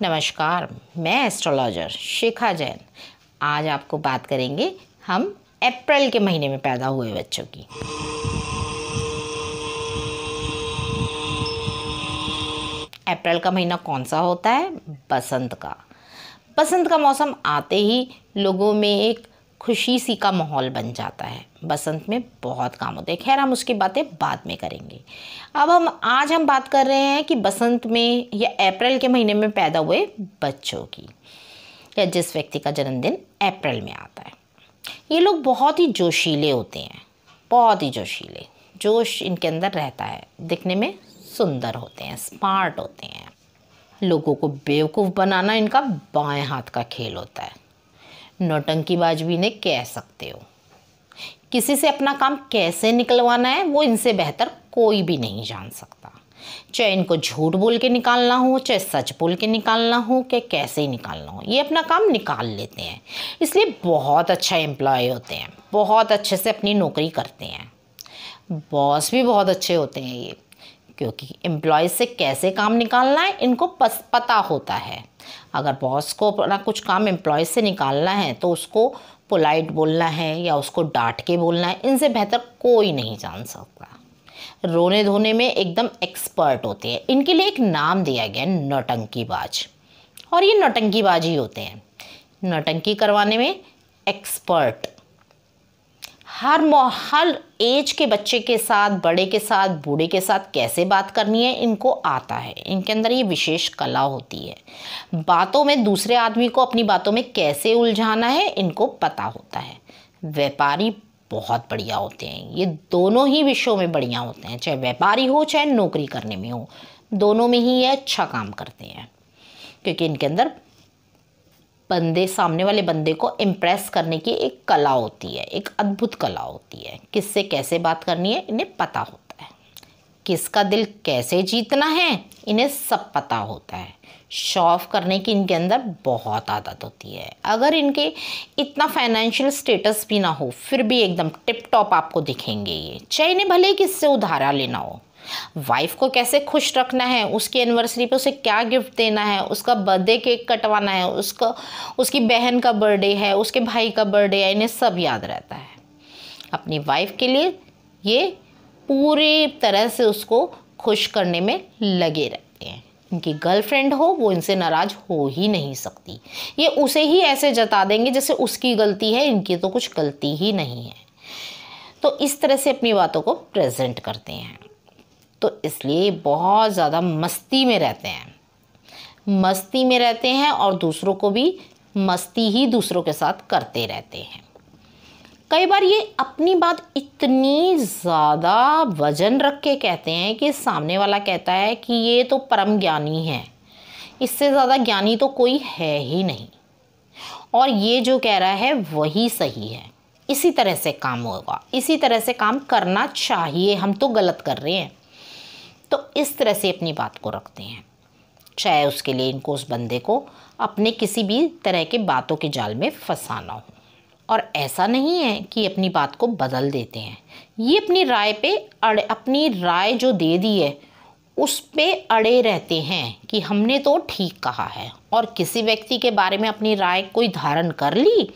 नमस्कार मैं एस्ट्रोलॉजर शिखा जैन आज आपको बात करेंगे हम अप्रैल के महीने में पैदा हुए बच्चों की अप्रैल का महीना कौन सा होता है बसंत का बसंत का मौसम आते ही लोगों में एक खुशी सी का माहौल बन जाता है बसंत में बहुत काम होते हैं खैर हम उसकी बातें बाद में करेंगे अब हम आज हम बात कर रहे हैं कि बसंत में या अप्रैल के महीने में पैदा हुए बच्चों की या जिस व्यक्ति का जन्मदिन अप्रैल में आता है ये लोग बहुत ही जोशीले होते हैं बहुत ही जोशीले जोश इनके अंदर रहता है दिखने में सुंदर होते हैं स्मार्ट होते हैं लोगों को बेवकूफ़ बनाना इनका बाएं हाथ का खेल होता है नौटंकीबाज भी ने कह सकते हो किसी से अपना काम कैसे निकलवाना है वो इनसे बेहतर कोई भी नहीं जान सकता चाहे इनको झूठ बोल के निकालना हो चाहे सच बोल के निकालना हो कि कैसे ही निकालना हो ये अपना काम निकाल लेते हैं इसलिए बहुत अच्छा एम्प्लॉय होते हैं बहुत अच्छे से अपनी नौकरी करते हैं बॉस भी बहुत अच्छे होते हैं ये क्योंकि एम्प्लॉय से कैसे काम निकालना है इनको पता होता है अगर बॉस को अपना कुछ काम एम्प्लॉय से निकालना है तो उसको पोलाइट बोलना है या उसको डांट के बोलना है इनसे बेहतर कोई नहीं जान सकता रोने धोने में एकदम एक्सपर्ट होते हैं इनके लिए एक नाम दिया गया है नौटंकीबाज और ये नौटंकीबाज ही होते हैं नौटंकी करवाने में एक्सपर्ट हर हर एज के बच्चे के साथ बड़े के साथ बूढ़े के साथ कैसे बात करनी है इनको आता है इनके अंदर ये विशेष कला होती है बातों में दूसरे आदमी को अपनी बातों में कैसे उलझाना है इनको पता होता है व्यापारी बहुत बढ़िया होते हैं ये दोनों ही विषयों में बढ़िया होते हैं चाहे व्यापारी हो चाहे नौकरी करने में हो दोनों में ही ये अच्छा काम करते हैं क्योंकि इनके अंदर बंदे सामने वाले बंदे को इम्प्रेस करने की एक कला होती है एक अद्भुत कला होती है किससे कैसे बात करनी है इन्हें पता होता है किसका दिल कैसे जीतना है इन्हें सब पता होता है शो ऑफ करने की इनके अंदर बहुत आदत होती है अगर इनके इतना फाइनेंशियल स्टेटस भी ना हो फिर भी एकदम टिप टॉप आपको दिखेंगे ये चाहे इन्हें भले किससे उधारा लेना हो वाइफ को कैसे खुश रखना है उसकी एनिवर्सरी पे उसे क्या गिफ्ट देना है उसका बर्थडे केक कटवाना है उसका उसकी बहन का बर्थडे है उसके भाई का बर्थडे है इन्हें सब याद रहता है अपनी वाइफ के लिए ये पूरी तरह से उसको खुश करने में लगे रहते हैं उनकी गर्लफ्रेंड हो वो इनसे नाराज़ हो ही नहीं सकती ये उसे ही ऐसे जता देंगे जैसे उसकी गलती है इनकी तो कुछ गलती ही नहीं है तो इस तरह से अपनी बातों को प्रेजेंट करते हैं तो इसलिए बहुत ज़्यादा मस्ती में रहते हैं मस्ती में रहते हैं और दूसरों को भी मस्ती ही दूसरों के साथ करते रहते हैं कई बार ये अपनी बात इतनी ज़्यादा वजन रख के कहते हैं कि सामने वाला कहता है कि ये तो परम ज्ञानी है इससे ज़्यादा ज्ञानी तो कोई है ही नहीं और ये जो कह रहा है वही सही है इसी तरह से काम होगा इसी तरह से काम करना चाहिए हम तो गलत कर रहे हैं तो इस तरह से अपनी बात को रखते हैं चाहे उसके लिए इनको उस बंदे को अपने किसी भी तरह के बातों के जाल में फंसाना हो और ऐसा नहीं है कि अपनी बात को बदल देते हैं ये अपनी राय पे अड़े अपनी राय जो दे दी है उस पे अड़े रहते हैं कि हमने तो ठीक कहा है और किसी व्यक्ति के बारे में अपनी राय कोई धारण कर ली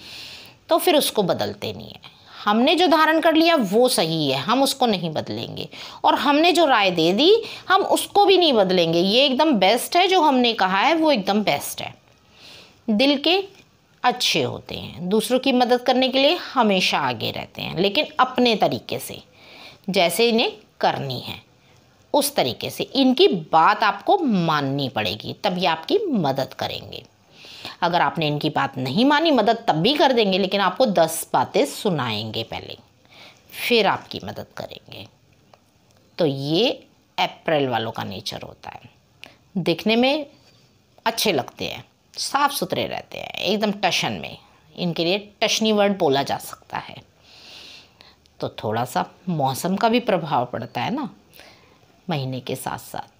तो फिर उसको बदलते नहीं है हमने जो धारण कर लिया वो सही है हम उसको नहीं बदलेंगे और हमने जो राय दे दी हम उसको भी नहीं बदलेंगे ये एकदम बेस्ट है जो हमने कहा है वो एकदम बेस्ट है दिल के अच्छे होते हैं दूसरों की मदद करने के लिए हमेशा आगे रहते हैं लेकिन अपने तरीके से जैसे इन्हें करनी है उस तरीके से इनकी बात आपको माननी पड़ेगी तभी आपकी मदद करेंगे अगर आपने इनकी बात नहीं मानी मदद तब भी कर देंगे लेकिन आपको दस बातें सुनाएंगे पहले फिर आपकी मदद करेंगे तो ये अप्रैल वालों का नेचर होता है दिखने में अच्छे लगते हैं साफ सुथरे रहते हैं एकदम टशन में इनके लिए टशनी वर्ड बोला जा सकता है तो थोड़ा सा मौसम का भी प्रभाव पड़ता है ना महीने के साथ साथ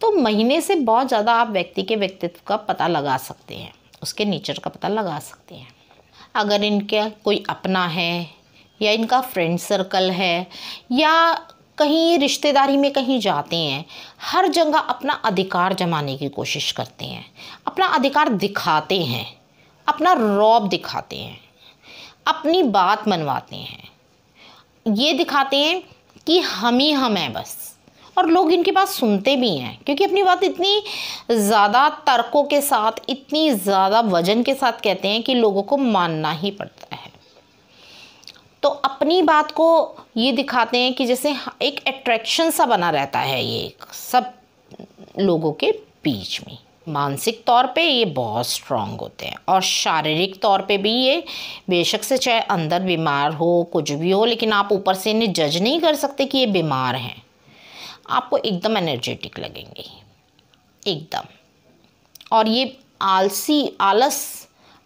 तो महीने से बहुत ज़्यादा आप व्यक्ति के व्यक्तित्व का पता लगा सकते हैं उसके नेचर का पता लगा सकते हैं अगर इनके कोई अपना है या इनका फ्रेंड सर्कल है या कहीं रिश्तेदारी में कहीं जाते हैं हर जगह अपना अधिकार जमाने की कोशिश करते हैं अपना अधिकार दिखाते हैं अपना रौब दिखाते हैं अपनी बात मनवाते हैं ये दिखाते हैं कि हम ही हम हैं बस और लोग इनकी बात सुनते भी हैं क्योंकि अपनी बात इतनी ज़्यादा तर्कों के साथ इतनी ज़्यादा वजन के साथ कहते हैं कि लोगों को मानना ही पड़ता है तो अपनी बात को ये दिखाते हैं कि जैसे एक अट्रैक्शन सा बना रहता है ये सब लोगों के बीच में मानसिक तौर पे ये बहुत स्ट्रांग होते हैं और शारीरिक तौर पे भी ये बेशक से चाहे अंदर बीमार हो कुछ भी हो लेकिन आप ऊपर से इन्हें जज नहीं कर सकते कि ये बीमार हैं आपको एकदम एनर्जेटिक लगेंगे एकदम और ये आलसी आलस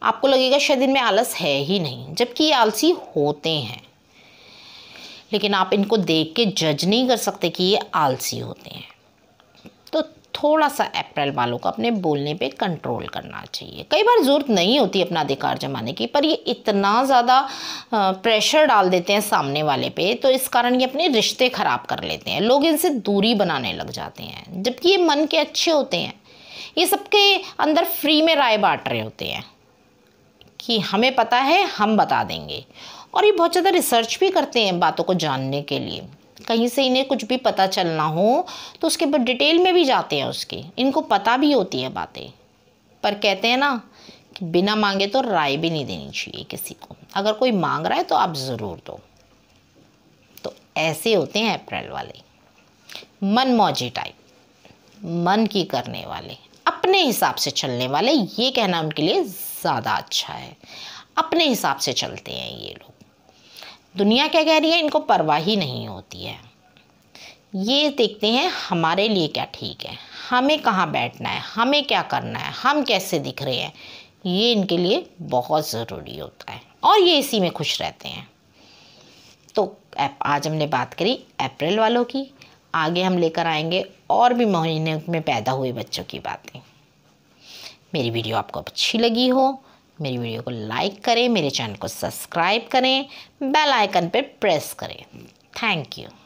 आपको लगेगा शायद इनमें आलस है ही नहीं जबकि ये आलसी होते हैं लेकिन आप इनको देख के जज नहीं कर सकते कि ये आलसी होते हैं तो थोड़ा सा अप्रैल वालों को अपने बोलने पे कंट्रोल करना चाहिए कई बार ज़रूरत नहीं होती अपना अधिकार जमाने की पर ये इतना ज़्यादा प्रेशर डाल देते हैं सामने वाले पे तो इस कारण ये अपने रिश्ते ख़राब कर लेते हैं लोग इनसे दूरी बनाने लग जाते हैं जबकि ये मन के अच्छे होते हैं ये सबके अंदर फ्री में राय बांट रहे होते हैं कि हमें पता है हम बता देंगे और ये बहुत ज़्यादा रिसर्च भी करते हैं बातों को जानने के लिए कहीं से इन्हें कुछ भी पता चलना हो तो उसके बाद डिटेल में भी जाते हैं उसके इनको पता भी होती है बातें पर कहते हैं ना कि बिना मांगे तो राय भी नहीं देनी चाहिए किसी को अगर कोई मांग रहा है तो आप ज़रूर दो तो ऐसे होते हैं अप्रैल वाले मन मौजी टाइप मन की करने वाले अपने हिसाब से चलने वाले ये कहना उनके लिए ज़्यादा अच्छा है अपने हिसाब से चलते हैं ये लोग दुनिया क्या कह रही है इनको परवाह ही नहीं होती है ये देखते हैं हमारे लिए क्या ठीक है हमें कहाँ बैठना है हमें क्या करना है हम कैसे दिख रहे हैं ये इनके लिए बहुत ज़रूरी होता है और ये इसी में खुश रहते हैं तो आज हमने बात करी अप्रैल वालों की आगे हम लेकर आएंगे और भी महीने में पैदा हुए बच्चों की बातें मेरी वीडियो आपको अच्छी लगी हो मेरी वीडियो को लाइक करें मेरे चैनल को सब्सक्राइब करें बेल आइकन पर प्रेस करें थैंक यू